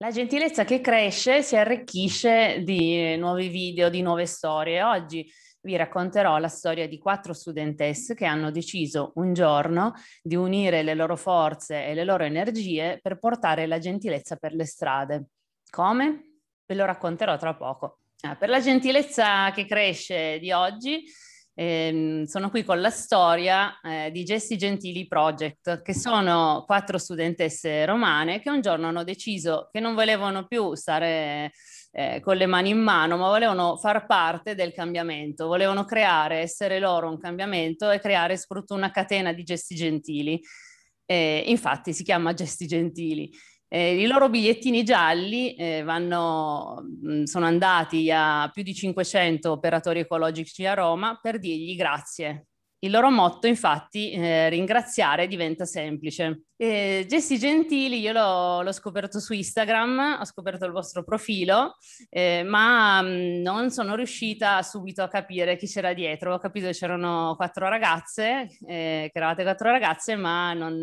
La gentilezza che cresce si arricchisce di nuovi video, di nuove storie. Oggi vi racconterò la storia di quattro studentesse che hanno deciso un giorno di unire le loro forze e le loro energie per portare la gentilezza per le strade. Come? Ve lo racconterò tra poco. Ah, per la gentilezza che cresce di oggi Ehm, sono qui con la storia eh, di Gesti Gentili Project, che sono quattro studentesse romane che un giorno hanno deciso che non volevano più stare eh, con le mani in mano, ma volevano far parte del cambiamento, volevano creare, essere loro un cambiamento e creare soprattutto una catena di gesti gentili. Eh, infatti si chiama Gesti Gentili. Eh, I loro bigliettini gialli eh, vanno, mm, sono andati a più di 500 operatori ecologici a Roma per dirgli grazie il loro motto, infatti, eh, ringraziare diventa semplice. Eh, Jesse Gentili, io l'ho, l'ho, scoperto su Instagram, ho scoperto il vostro profilo, eh, ma mh, mm, non sono riuscita subito a capire chi c'era dietro. Ho capito che c'erano quattro ragazze, eh, che eravate quattro ragazze, ma non,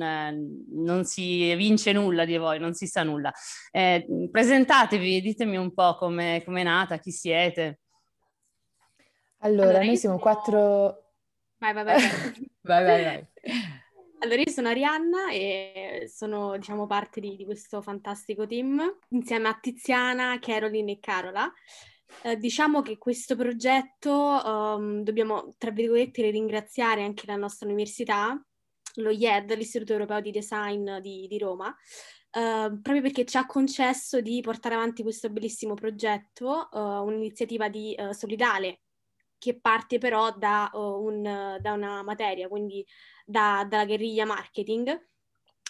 non, si vince nulla di voi, non si sa nulla. Eh, presentatevi, ditemi un po' come è nata, chi siete. Allora, allora noi siamo quattro Vai, vai, vai. vai, vai, vai. Allora, io sono Arianna e sono, diciamo, parte di, di, questo fantastico team, insieme a Tiziana, Caroline e Carola. Eh, diciamo che questo progetto um, dobbiamo, tra virgolette, ringraziare anche la nostra università, lo IED, l'Istituto Europeo di Design di, di Roma, Uh, proprio perché ci ha concesso di portare avanti questo bellissimo progetto, uh, un'iniziativa di, uh, solidale che parte però da, oh, un, da una materia, quindi da, dalla guerriglia marketing,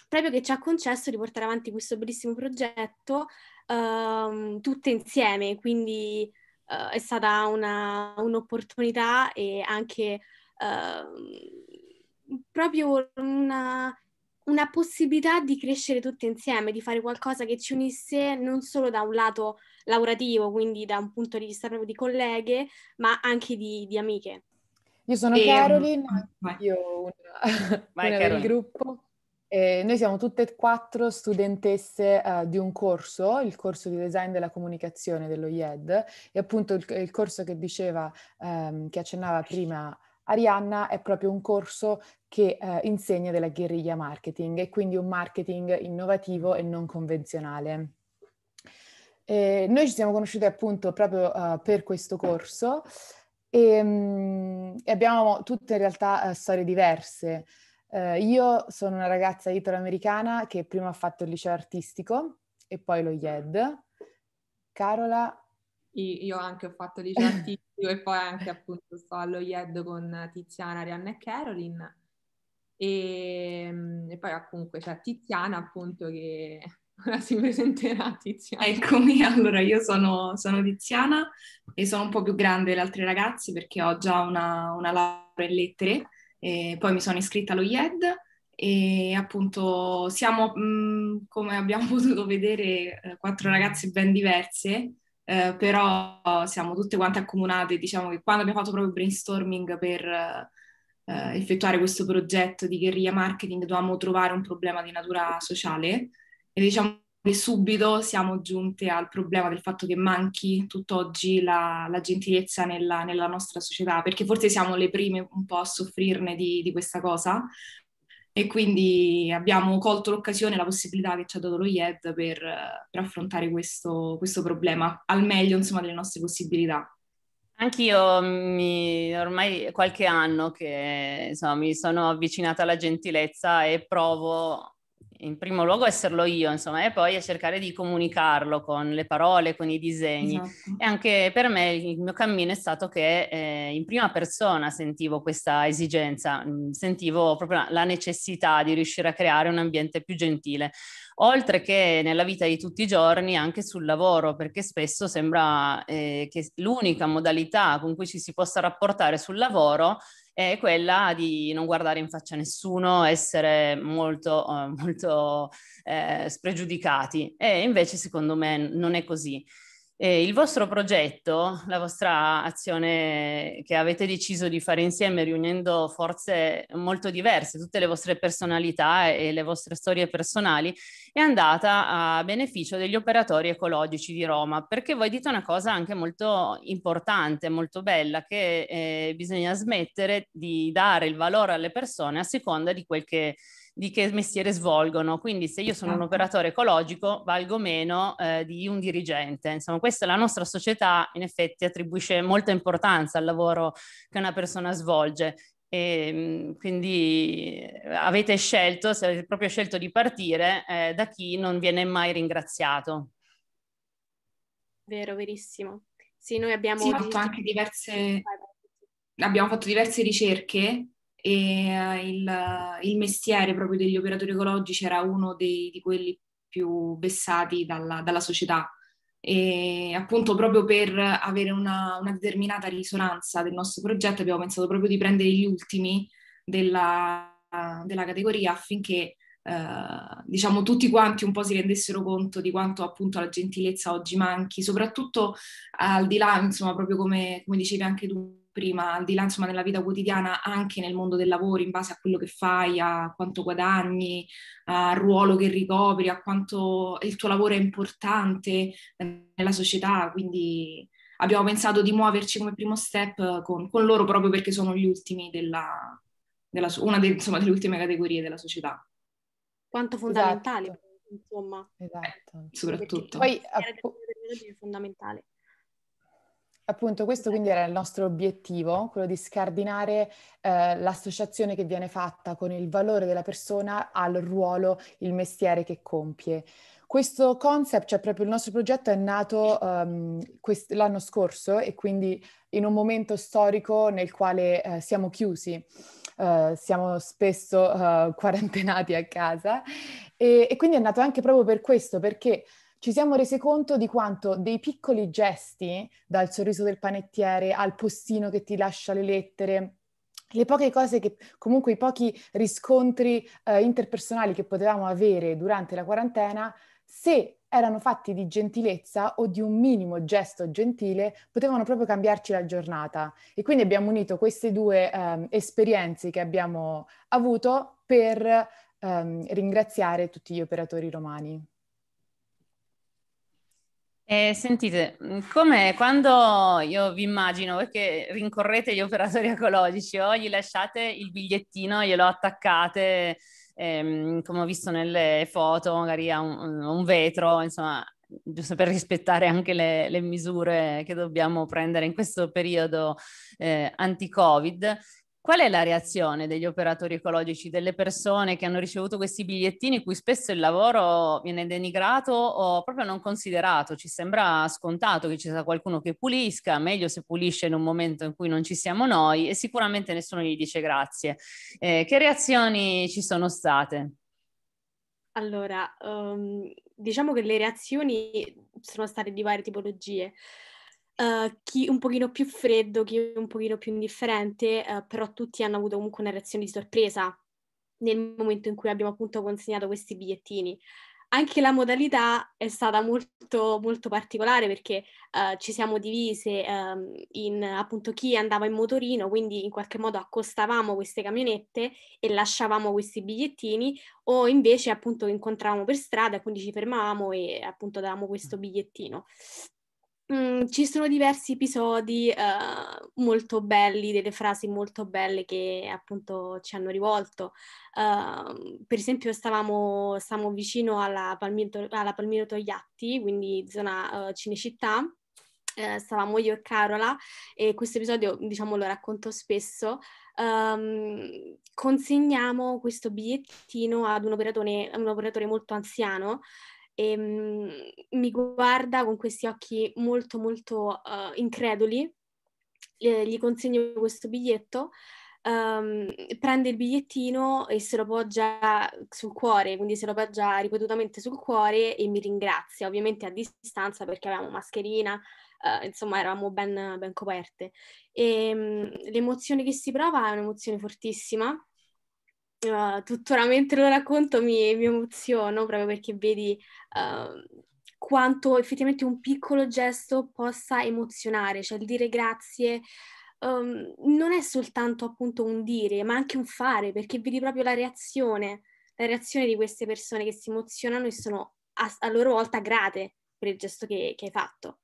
proprio che ci ha concesso di portare avanti questo bellissimo progetto um, tutte insieme, quindi uh, è stata una, un'opportunità e anche uh, proprio una, una possibilità di crescere tutti insieme, di fare qualcosa che ci unisse non solo da un lato lavorativo, quindi da un punto di vista proprio di colleghe, ma anche di, di amiche. Io sono e, ehm, Caroline, vai. io una, vai, una del gruppo. Eh, noi siamo tutte e quattro studentesse uh, di un corso, il corso di design della comunicazione dello IED, e appunto il, il corso che diceva, um, che accennava prima Arianna è proprio un corso che eh, insegna della guerriglia marketing e quindi un marketing innovativo e non convenzionale. Eh, noi ci siamo conosciuti appunto proprio uh, per questo corso ehm, e, um, abbiamo tutte in realtà uh, storie diverse. Uh, io sono una ragazza italoamericana che prima ha fatto il liceo artistico e poi lo IED. Carola io anche ho fatto liceo artistico e poi anche appunto sto allo IED con Tiziana, Arianna e Caroline. E, ehm, e poi comunque c'è cioè, Tiziana appunto che ora si presenterà Tiziana. Eccomi, allora io sono, sono, Tiziana e sono un po' più grande delle altre ragazze perché ho già una, una laurea in lettere e poi mi sono iscritta allo IED e appunto siamo, mh, mm, come abbiamo potuto vedere, eh, quattro ragazze ben diverse eh, però siamo tutte quante accomunate, diciamo che quando abbiamo fatto proprio brainstorming per eh, effettuare questo progetto di guerriglia marketing dovevamo trovare un problema di natura sociale e diciamo che subito siamo giunte al problema del fatto che manchi tutt'oggi la, la gentilezza nella, nella, nostra società, perché forse siamo le prime un po' a soffrirne di, di questa cosa, e quindi abbiamo colto l'occasione, la possibilità che ci ha dato lo IED per, per affrontare questo, questo, problema al meglio insomma, delle nostre possibilità. Anch'io mi, ormai qualche anno che insomma, mi sono avvicinata alla gentilezza e provo in primo luogo esserlo io, insomma, e poi a cercare di comunicarlo con le parole, con i disegni. Esatto. E anche per me il mio cammino è stato che eh, in prima persona sentivo questa esigenza, mm, sentivo proprio la necessità di riuscire a creare un ambiente più gentile oltre che nella vita di tutti i giorni anche sul lavoro, perché spesso sembra eh, che l'unica modalità con cui ci si possa rapportare sul lavoro è quella di non guardare in faccia nessuno, essere molto, eh, molto eh, spregiudicati. E invece secondo me non è così. Eh, il vostro progetto, la vostra azione che avete deciso di fare insieme riunendo forze molto diverse, tutte le vostre personalità e le vostre storie personali, è andata a beneficio degli operatori ecologici di Roma, perché voi dite una cosa anche molto importante, molto bella, che eh, bisogna smettere di dare il valore alle persone a seconda di quel che di che mestiere svolgono. Quindi se io sono un esatto. operatore ecologico valgo meno eh, di un dirigente. Insomma, questa è la nostra società in effetti attribuisce molta importanza al lavoro che una persona svolge. E, ehm, quindi eh, avete scelto, se avete proprio scelto di partire eh, da chi non viene mai ringraziato. Vero, verissimo. Sì, noi abbiamo sì, fatto anche diverse abbiamo fatto diverse ricerche e eh, il, eh, il, mestiere proprio degli operatori ecologici era uno dei, di quelli più vessati dalla, dalla società. E appunto proprio per avere una, una, determinata risonanza del nostro progetto abbiamo pensato proprio di prendere gli ultimi della, della categoria affinché eh, diciamo tutti quanti un po' si rendessero conto di quanto appunto la gentilezza oggi manchi, soprattutto al di là, insomma, proprio come, come dicevi anche tu, prima, al di là insomma della vita quotidiana, anche nel mondo del lavoro, in base a quello che fai, a quanto guadagni, al ruolo che ricopri, a quanto il tuo lavoro è importante nella società, quindi abbiamo pensato di muoverci come primo step con, con loro proprio perché sono gli ultimi della, della una de, insomma, delle ultime categorie della società. Quanto esatto. fondamentali, esatto. insomma. Esatto. Eh, soprattutto. Poi, app- è fondamentale. Appunto, questo quindi era il nostro obiettivo, quello di scardinare eh, l'associazione che viene fatta con il valore della persona al ruolo, il mestiere che compie. Questo concept, cioè proprio il nostro progetto, è nato um, quest- l'anno scorso e quindi in un momento storico nel quale eh, siamo chiusi. Uh, siamo spesso uh, quarantenati a casa e, e quindi è nato anche proprio per questo, perché ci siamo resi conto di quanto dei piccoli gesti, dal sorriso del panettiere al postino che ti lascia le lettere, le poche cose che comunque i pochi riscontri eh, interpersonali che potevamo avere durante la quarantena, se erano fatti di gentilezza o di un minimo gesto gentile, potevano proprio cambiarci la giornata. E quindi abbiamo unito queste due eh, esperienze che abbiamo avuto per ehm, ringraziare tutti gli operatori romani. Eh, sentite, mm, come quando io vi immagino che rincorrete gli operatori ecologici o gli lasciate il bigliettino, glielo attaccate, ehm, come ho visto nelle foto, magari a un, un vetro, insomma, giusto per rispettare anche le, le, misure che dobbiamo prendere in questo periodo eh, anti-Covid, Qual è la reazione degli operatori ecologici, delle persone che hanno ricevuto questi bigliettini, cui spesso il lavoro viene denigrato o proprio non considerato? Ci sembra scontato che ci sia qualcuno che pulisca, meglio se pulisce in un momento in cui non ci siamo noi e sicuramente nessuno gli dice grazie. Eh, che reazioni ci sono state? Allora, um, diciamo che le reazioni sono state di varie tipologie. Uh, chi un pochino più freddo, chi un pochino più indifferente, uh, però tutti hanno avuto comunque una reazione di sorpresa nel momento in cui abbiamo appunto consegnato questi bigliettini. Anche la modalità è stata molto, molto particolare perché uh, ci siamo divise ehm, in appunto chi andava in motorino, quindi in qualche modo accostavamo queste camionette e lasciavamo questi bigliettini o invece appunto incontravamo per strada, e quindi ci fermavamo e appunto davamo questo bigliettino Mm, ci sono diversi episodi uh, molto belli, delle frasi molto belle che appunto ci hanno rivolto. Uh, per esempio, stavamo, stavamo vicino alla Palmiro, alla Palmiro, Togliatti, quindi zona uh, Cinecittà. Eh, stavamo io e Carola e questo episodio diciamo lo racconto spesso Um, consegniamo questo bigliettino ad un operatore, un operatore molto anziano e ehm, mi guarda con questi occhi molto molto uh, increduli, Le, gli consegno questo biglietto, um, prende il bigliettino e se lo poggia sul cuore, quindi se lo poggia ripetutamente sul cuore e mi ringrazia, ovviamente a distanza perché avevamo mascherina, Uh, insomma eravamo ben, ben coperte. E, um, l'emozione che si prova è un'emozione fortissima uh, tuttora mentre lo racconto mi, mi emoziono proprio perché vedi uh, quanto effettivamente un piccolo gesto possa emozionare, cioè il dire grazie. Um, non è soltanto appunto un dire, ma anche un fare, perché vedi proprio la reazione, la reazione di queste persone che si emozionano e sono a, a loro volta grate per il gesto che, che hai fatto.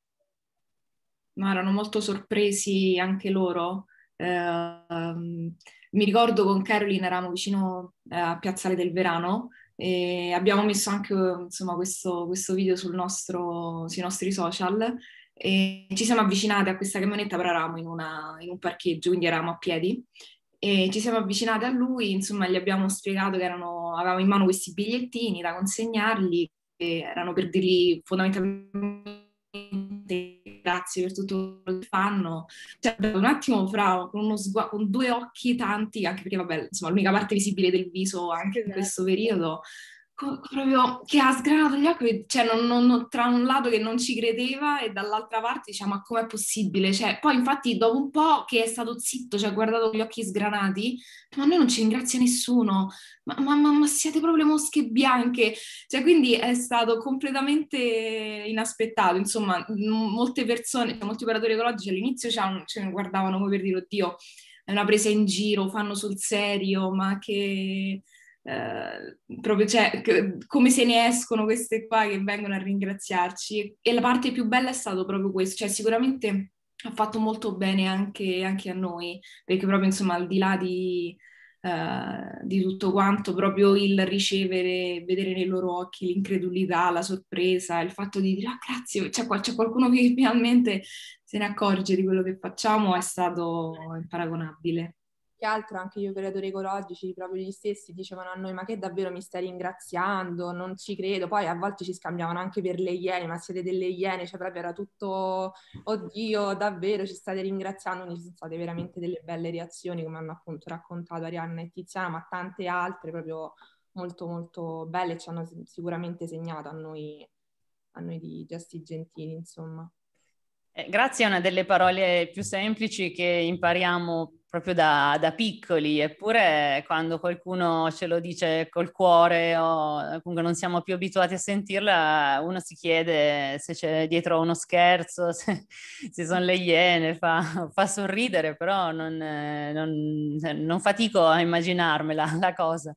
Ma erano molto sorpresi anche loro Ehm, mi ricordo con Caroline eravamo vicino eh, a Piazzale del Verano e abbiamo messo anche insomma, questo, questo, video nostro, sui nostri social e ci siamo avvicinate a questa camionetta, però eravamo in, una, in un parcheggio, quindi eravamo a piedi e ci siamo avvicinate a lui, insomma gli abbiamo spiegato che erano, avevamo in mano questi bigliettini da consegnargli, che erano per dirgli fondamentalmente grazie per tutto quello che fanno. Cioè, un attimo fra con, sgu- con, due occhi tanti, anche perché vabbè, insomma, l'unica parte visibile del viso anche in esatto. questo periodo, proprio che ha sgranato gli occhi, cioè non, non, tra un lato che non ci credeva e dall'altra parte diceva ma com'è possibile? Cioè, poi infatti dopo un po' che è stato zitto, ci cioè, ha guardato gli occhi sgranati, ma noi non ci ringrazia nessuno, ma, ma, ma, ma siete proprio le mosche bianche, cioè quindi è stato completamente inaspettato, insomma molte persone, cioè, molti operatori ecologici all'inizio ce ne guardavano come per dire oddio è una presa in giro, fanno sul serio, ma che eh, proprio cioè, come se ne escono queste qua che vengono a ringraziarci. E la parte più bella è stato proprio questo, cioè sicuramente ha fatto molto bene anche, anche a noi, perché proprio insomma al di là di, Uh, di tutto quanto, proprio il ricevere, vedere nei loro occhi l'incredulità, la sorpresa, il fatto di dire ah, grazie, c'è, c'è, qualcuno che finalmente se ne accorge di quello che facciamo è stato imparagonabile che altro anche gli operatori ecologici, proprio gli stessi, dicevano a noi ma che davvero mi stai ringraziando, non ci credo, poi a volte ci scambiavano anche per le iene, ma siete delle iene, cioè proprio era tutto, oddio davvero ci state ringraziando, quindi sono state veramente delle belle reazioni come hanno appunto raccontato Arianna e Tiziana, ma tante altre proprio molto molto belle ci hanno sicuramente segnato a noi, a noi di gesti gentili insomma. Eh, grazie è una delle parole più semplici che impariamo proprio da, da, piccoli, eppure quando qualcuno ce lo dice col cuore o comunque non siamo più abituati a sentirla, uno si chiede se c'è dietro uno scherzo, se, se sono le iene, fa, fa sorridere, però non, non, non fatico a immaginarmela la cosa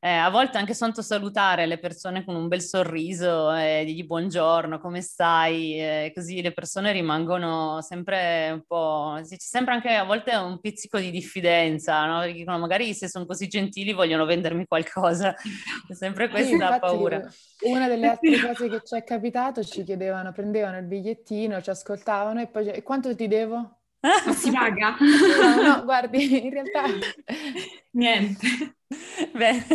eh, a volte anche soltanto salutare le persone con un bel sorriso e eh, dirgli buongiorno, come stai, eh, così le persone rimangono sempre un po', c'è sempre anche a volte un pizzico di diffidenza, no? dicono magari se sono così gentili vogliono vendermi qualcosa, è sempre questa Infatti, paura. Una delle altre cose che ci è capitato, ci chiedevano, prendevano il bigliettino, ci ascoltavano e poi e quanto ti devo? Ma si paga? No, no, guardi, in realtà... Niente. Bene.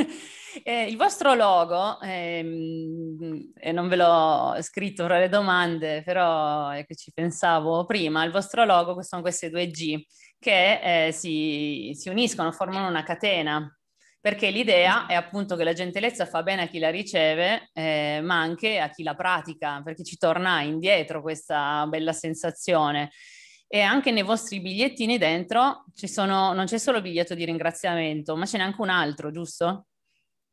Eh, il vostro logo, ehm, e non ve l'ho scritto fra le domande, però è che ci pensavo prima, il vostro logo sono queste due G che eh, si, si uniscono, formano una catena perché l'idea è appunto che la gentilezza fa bene a chi la riceve, eh, ma anche a chi la pratica, perché ci torna indietro questa bella sensazione e anche nei vostri bigliettini dentro ci sono, non c'è solo il biglietto di ringraziamento, ma ce n'è anche un altro, giusto?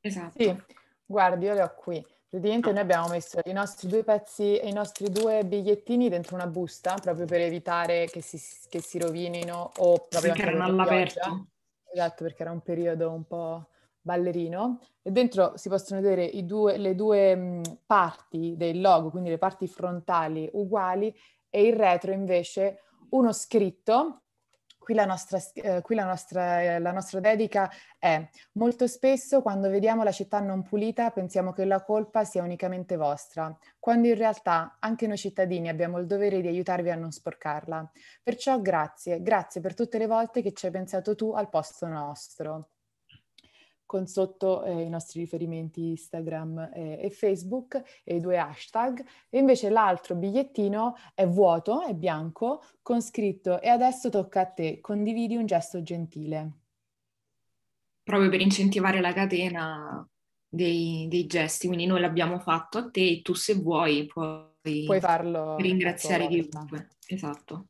Esatto. Sì, guardi, io le ho qui. Praticamente noi abbiamo messo i nostri due pezzi e i nostri due bigliettini dentro una busta proprio per evitare che si, che si rovinino o proprio sì, erano all'aperto. Esatto, perché era un periodo un po' ballerino e dentro si possono vedere due, le due mm, parti del logo, quindi le parti frontali uguali e il retro invece uno scritto Qui, la nostra, eh, qui la, nostra, eh, la nostra, dedica è molto spesso quando vediamo la città non pulita pensiamo che la colpa sia unicamente vostra, quando in realtà anche noi cittadini abbiamo il dovere di aiutarvi a non sporcarla. Perciò grazie, grazie per tutte le volte che ci hai pensato tu al posto nostro con sotto eh, i nostri riferimenti Instagram e, eh, e, Facebook e i due hashtag e invece l'altro bigliettino è vuoto, è bianco, con scritto e adesso tocca a te, condividi un gesto gentile. Proprio per incentivare la catena dei, dei gesti, quindi noi l'abbiamo fatto a te e tu se vuoi puoi, puoi farlo ecco, ringraziare chiunque. Esatto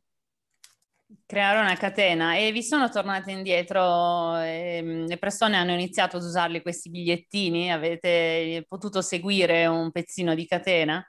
creare una catena e vi sono tornate indietro, ehm, le persone hanno iniziato ad usarli questi bigliettini, avete potuto seguire un pezzino di catena?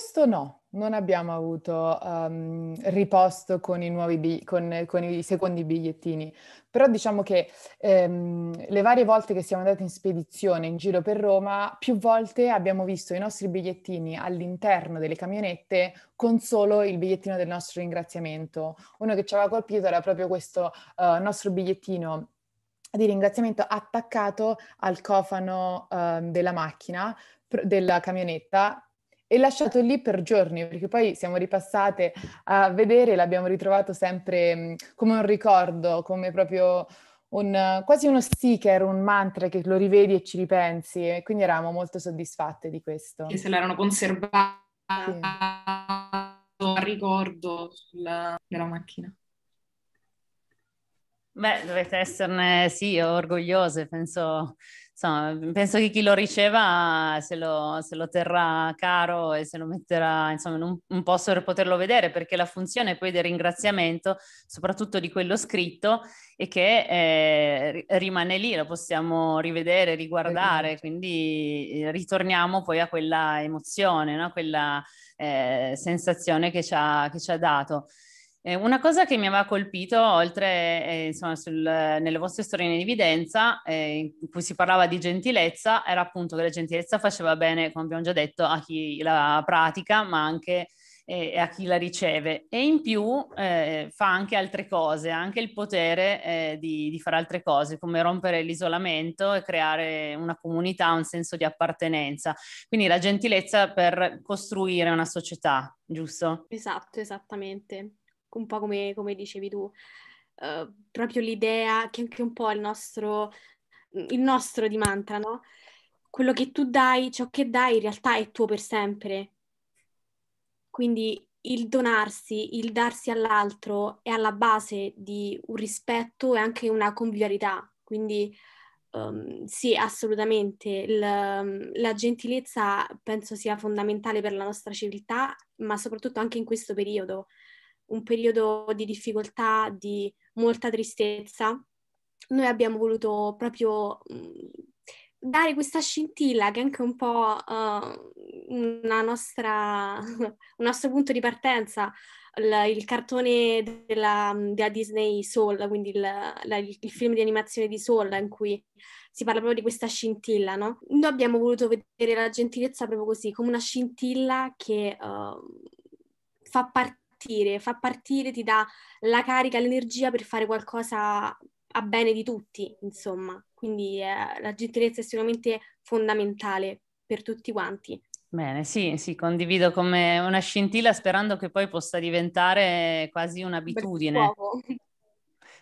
Questo no, non abbiamo avuto um, riposto con i, nuovi bi- con, con i secondi bigliettini, però diciamo che ehm, le varie volte che siamo andati in spedizione in giro per Roma, più volte abbiamo visto i nostri bigliettini all'interno delle camionette con solo il bigliettino del nostro ringraziamento. Uno che ci aveva colpito era proprio questo uh, nostro bigliettino di ringraziamento attaccato al cofano uh, della macchina, della camionetta e lasciato lì per giorni, perché poi siamo ripassate a vedere, e l'abbiamo ritrovato sempre mm, come un ricordo, come proprio un, quasi uno sticker, un mantra che lo rivedi e ci ripensi, e quindi eravamo molto soddisfatte di questo. Che se l'erano conservata sì. al ricordo sulla, della macchina. Beh, dovete esserne, sì, orgogliose, penso insomma, penso che chi lo riceva se lo, se lo, terrà caro e se lo metterà insomma, in un, un, posto per poterlo vedere, perché la funzione poi del ringraziamento, soprattutto di quello scritto, è che eh, rimane lì, lo possiamo rivedere, riguardare, esatto. quindi eh, ritorniamo poi a quella emozione, no? quella eh, sensazione che ci ha, che ci ha dato. Eh, una cosa che mi aveva colpito, oltre eh, insomma, sul, nelle vostre storie in evidenza, eh, in cui si parlava di gentilezza, era appunto che la gentilezza faceva bene, come abbiamo già detto, a chi la pratica, ma anche e eh, a chi la riceve e in più eh, fa anche altre cose, ha anche il potere eh, di, di, fare altre cose come rompere l'isolamento e creare una comunità, un senso di appartenenza, quindi la gentilezza per costruire una società, giusto? Esatto, esattamente un po' come, come dicevi tu, uh, proprio l'idea che anche un po' il nostro, il nostro di mantra, no? Quello che tu dai, ciò che dai in realtà è tuo per sempre. Quindi il donarsi, il darsi all'altro è alla base di un rispetto e anche una convivialità. Quindi um, sì, assolutamente, la, la gentilezza penso sia fondamentale per la nostra civiltà, ma soprattutto anche in questo periodo, un periodo di difficoltà, di molta tristezza, noi abbiamo voluto proprio mm, dare questa scintilla che è anche un po' uh, nostra, un nostro punto di partenza, il, il cartone della, mm, della, Disney Soul, quindi il, la, il, film di animazione di Soul in cui si parla proprio di questa scintilla, no? Noi abbiamo voluto vedere la gentilezza proprio così, come una scintilla che uh, fa parte partire, fa partire, ti dà la carica, l'energia per fare qualcosa a bene di tutti, insomma. Quindi eh, la gentilezza è sicuramente fondamentale per tutti quanti. Bene, sì, sì, condivido come una scintilla sperando che poi possa diventare quasi un'abitudine.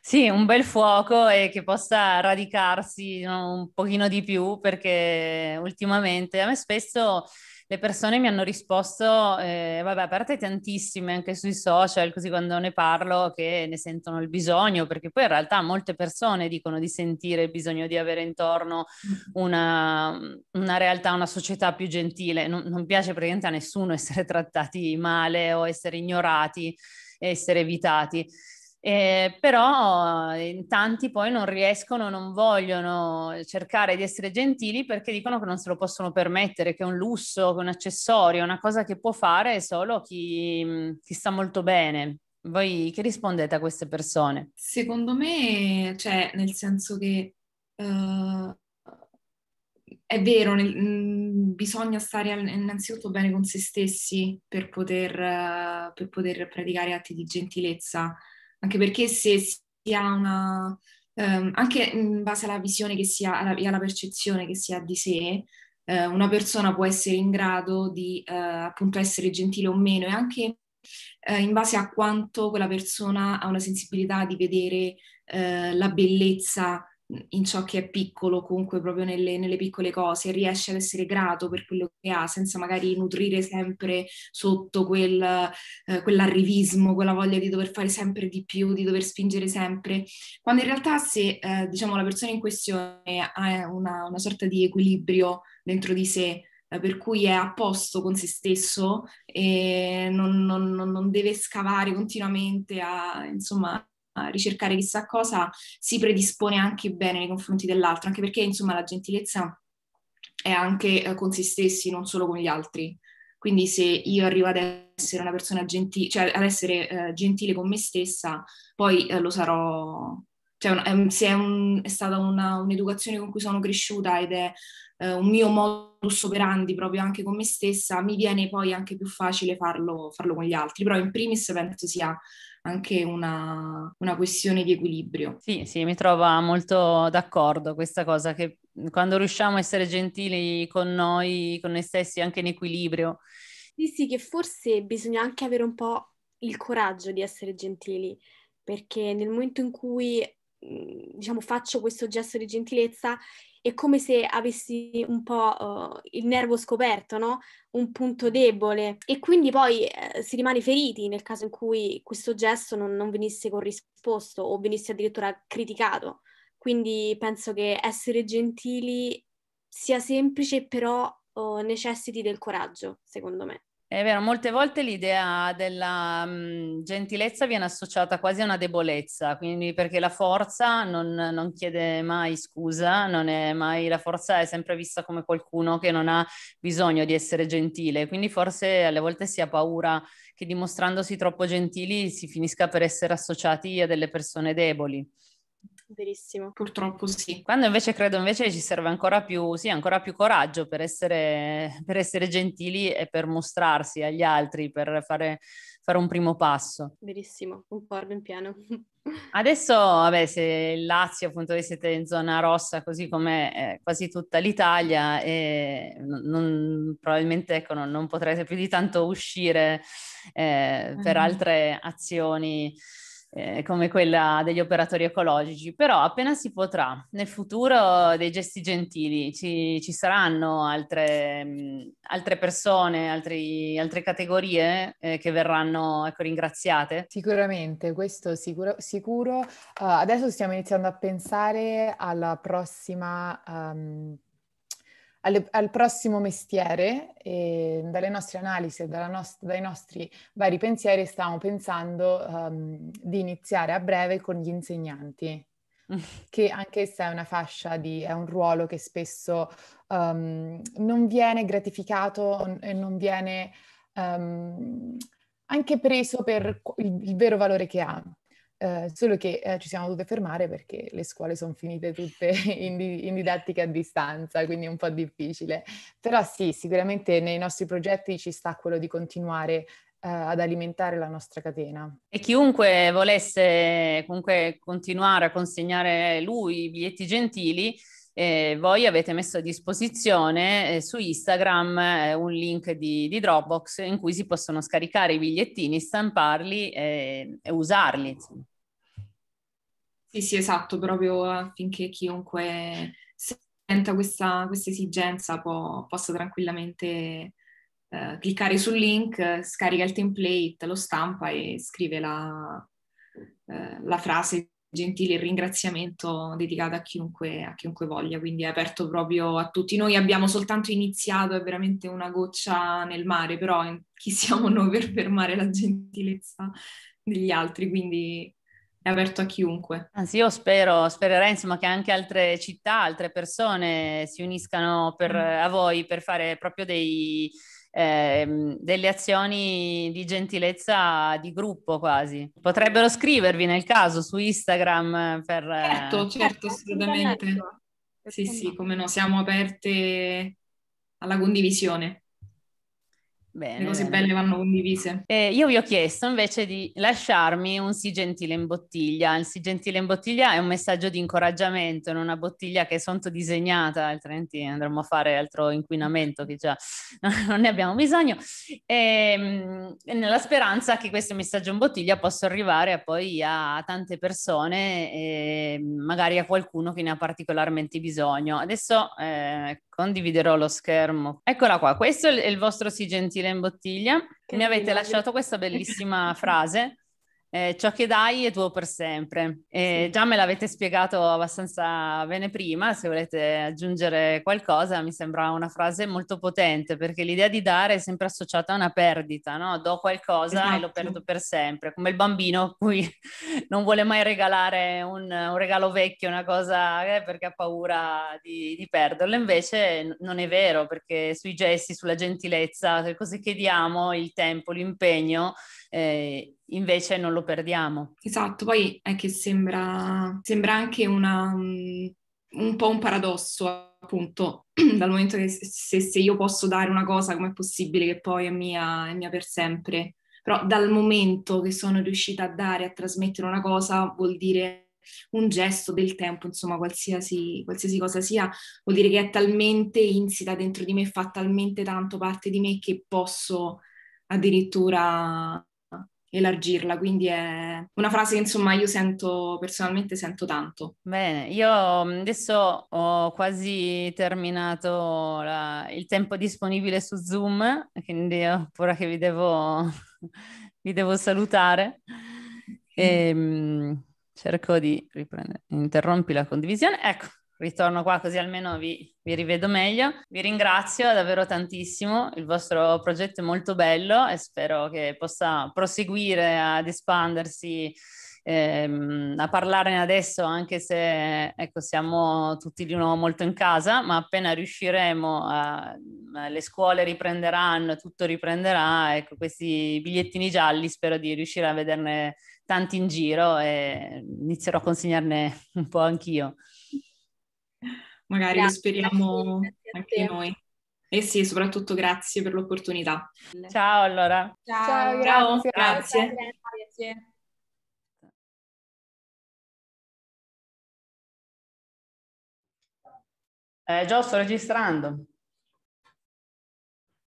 Sì, un bel fuoco e che possa radicarsi un pochino di più perché ultimamente a me spesso le persone mi hanno risposto, eh, vabbè, a parte tantissime anche sui social, così quando ne parlo che ne sentono il bisogno, perché poi in realtà molte persone dicono di sentire il bisogno di avere intorno mm. una, una realtà, una società più gentile. Non, non piace praticamente a nessuno essere trattati male o essere ignorati, essere evitati. Eh, però in tanti poi non riescono, non vogliono cercare di essere gentili perché dicono che non se lo possono permettere, che è un lusso, che è un accessorio, una cosa che può fare solo chi, mm, chi sta molto bene. Voi che rispondete a queste persone? Secondo me, cioè, nel senso che uh, è vero, nel, mh, mm, bisogna stare innanzitutto bene con se stessi per poter, uh, per poter praticare atti di gentilezza anche perché se si ha una, ehm, anche in base alla visione che si ha alla, e alla percezione che si ha di sé, eh, una persona può essere in grado di eh, appunto essere gentile o meno e anche eh, in base a quanto quella persona ha una sensibilità di vedere eh, la bellezza Mhmm, in ciò che è piccolo, comunque proprio nelle, nelle, piccole cose, riesce ad essere grato per quello che ha, senza magari nutrire sempre sotto quel, eh, quell'arrivismo, quella voglia di dover fare sempre di più, di dover spingere sempre, quando in realtà se eh, diciamo, la persona in questione ha eh, una, una sorta di equilibrio dentro di sé, eh, per cui è a posto con se stesso e non, non, non deve scavare continuamente a, insomma, ricercare chissà cosa si predispone anche bene nei confronti dell'altro, anche perché insomma la gentilezza è anche eh, con se stessi, non solo con gli altri. Quindi se io arrivo ad essere una persona gentile, cioè ad essere eh, gentile con me stessa, poi eh, lo sarò cioè un, è, un, è, un, è, stata una, un'educazione con cui sono cresciuta ed è eh, un mio modus operandi proprio anche con me stessa, mi viene poi anche più facile farlo, farlo con gli altri, però in primis penso sia anche una, una, questione di equilibrio. Sì, sì, mi trovo molto d'accordo questa cosa che quando riusciamo a essere gentili con noi, con noi stessi, anche in equilibrio. Sì, sì, che forse bisogna anche avere un po' il coraggio di essere gentili, perché nel momento in cui diciamo, faccio questo gesto di gentilezza, è come se avessi un po' uh, il nervo scoperto, no? Un punto debole. E quindi poi eh, si rimane feriti nel caso in cui questo gesto non, non venisse corrisposto o venisse addirittura criticato. Quindi penso che essere gentili sia semplice, però eh, necessiti del coraggio, secondo me. È vero, molte volte l'idea della mh, mhmm, gentilezza viene associata quasi a una debolezza, quindi perché la forza non, non, chiede mai scusa, non è mai, la forza è sempre vista come qualcuno che non ha bisogno di essere gentile, quindi forse alle volte si ha paura che dimostrandosi troppo gentili si finisca per essere associati a delle persone deboli. Verissimo. Purtroppo sì. Quando invece credo invece ci serve ancora più, sì, ancora più coraggio per essere, per essere gentili e per mostrarsi agli altri, per fare, fare un primo passo. Verissimo, concordo in piano. Adesso, vabbè, se il Lazio, appunto, siete in zona rossa, così come eh, quasi tutta l'Italia, e non, probabilmente ecco, non, non, potrete più di tanto uscire eh, per mm. altre azioni eh, come quella degli operatori ecologici, però appena si potrà, nel futuro dei gesti gentili ci, ci saranno altre, mh, mm, altre persone, altri, altre categorie eh, che verranno ecco, ringraziate? Sicuramente, questo sicuro. sicuro. Uh, adesso stiamo iniziando a pensare alla prossima... Um, alle, al prossimo mestiere, dalle nostre analisi e nost- dai nostri vari pensieri stiamo pensando um, di iniziare a breve con gli insegnanti, che anch'essa è una fascia, di, è un ruolo che spesso um, non viene gratificato e non viene um, anche preso per il, il vero valore che ha. Ehm, solo che eh, ci siamo dovute fermare perché le scuole sono finite tutte in, di- in, didattica a distanza, quindi è un po' difficile. Però sì, sicuramente nei nostri progetti ci sta quello di continuare ehm, ad alimentare la nostra catena. E chiunque volesse comunque continuare a consegnare lui i biglietti gentili, eh, voi avete messo a disposizione eh, su Instagram eh, un link di, di, Dropbox in cui si possono scaricare i bigliettini, stamparli e usarli. Sì, sì, esatto, proprio affinché chiunque senta questa, questa esigenza può, possa tranquillamente eh, cliccare sul link, scarica il template, lo stampa e scrive la, eh, la frase gentile il ringraziamento dedicato a chiunque, a chiunque voglia, quindi è aperto proprio a tutti. Noi abbiamo soltanto iniziato, è veramente una goccia nel mare, però chi siamo noi per fermare la gentilezza degli altri, quindi è aperto a chiunque. Anzi, io spero, spererei insomma che anche altre città, altre persone si uniscano per, mm. a voi per fare proprio dei Ehm, delle azioni di gentilezza di gruppo quasi. Potrebbero scrivervi nel caso su Instagram per... Eh, certo, certo, certo assolutamente. Sì, sì, come no, siamo aperte alla condivisione. Bene, Le cose belle vanno condivise. Eh, io vi ho chiesto invece di lasciarmi un sì gentile in bottiglia. Il sì gentile in bottiglia è un messaggio di incoraggiamento in una bottiglia che è sotto disegnata, altrimenti andremo a fare altro inquinamento che già non ne abbiamo bisogno. Ehm, e, nella speranza che questo messaggio in bottiglia possa arrivare poi a tante persone, e ehm, magari a qualcuno che ne ha particolarmente bisogno. Adesso eh, condividerò lo schermo. Eccola qua, questo è il vostro sì gentile in bottiglia. Che mi avete lasciato questa bellissima frase eh, ciò che dai è tuo per sempre. Eh, sì. Già me l'avete spiegato abbastanza bene prima, se volete aggiungere qualcosa mi sembra una frase molto potente perché l'idea di dare è sempre associata a una perdita, no? do qualcosa esatto. e lo esatto. perdo per sempre, come il bambino cui non vuole mai regalare un, un regalo vecchio, una cosa eh, perché ha paura di, di perderlo, invece non è vero perché sui gesti, sulla gentilezza, le cose che diamo, il tempo, l'impegno, eh, invece non lo perdiamo. Esatto, poi è che sembra, sembra anche una, mm, un po' un paradosso appunto dal momento che se, se io posso dare una cosa com'è possibile che poi è mia, è mia per sempre però dal momento che sono riuscita a dare, a trasmettere una cosa, vuol dire un gesto del tempo, insomma, qualsiasi, qualsiasi, cosa sia, vuol dire che è talmente insita dentro di me, fa talmente tanto parte di me che posso addirittura elargirla, quindi è una frase che insomma io sento personalmente sento tanto. Bene, io mm, adesso ho quasi terminato la, il tempo disponibile su Zoom, quindi ora che vi devo, vi devo salutare. E, mm. Ehm, cerco di riprendere, interrompi la condivisione. Ecco, ritorno qua così almeno vi, vi, rivedo meglio. Vi ringrazio davvero tantissimo, il vostro progetto è molto bello e spero che possa proseguire ad espandersi, ehm, a parlarne adesso anche se ecco, siamo tutti di nuovo molto in casa, ma appena riusciremo, a, ehm, le scuole riprenderanno, tutto riprenderà, ecco, questi bigliettini gialli spero di riuscire a vederne tanti in giro e inizierò a consegnarne un po' anch'io magari grazie, lo speriamo anche noi. E eh sì, soprattutto grazie per l'opportunità. Ciao allora. Ciao, Ciao grazie. grazie. grazie. Eh, già sto registrando.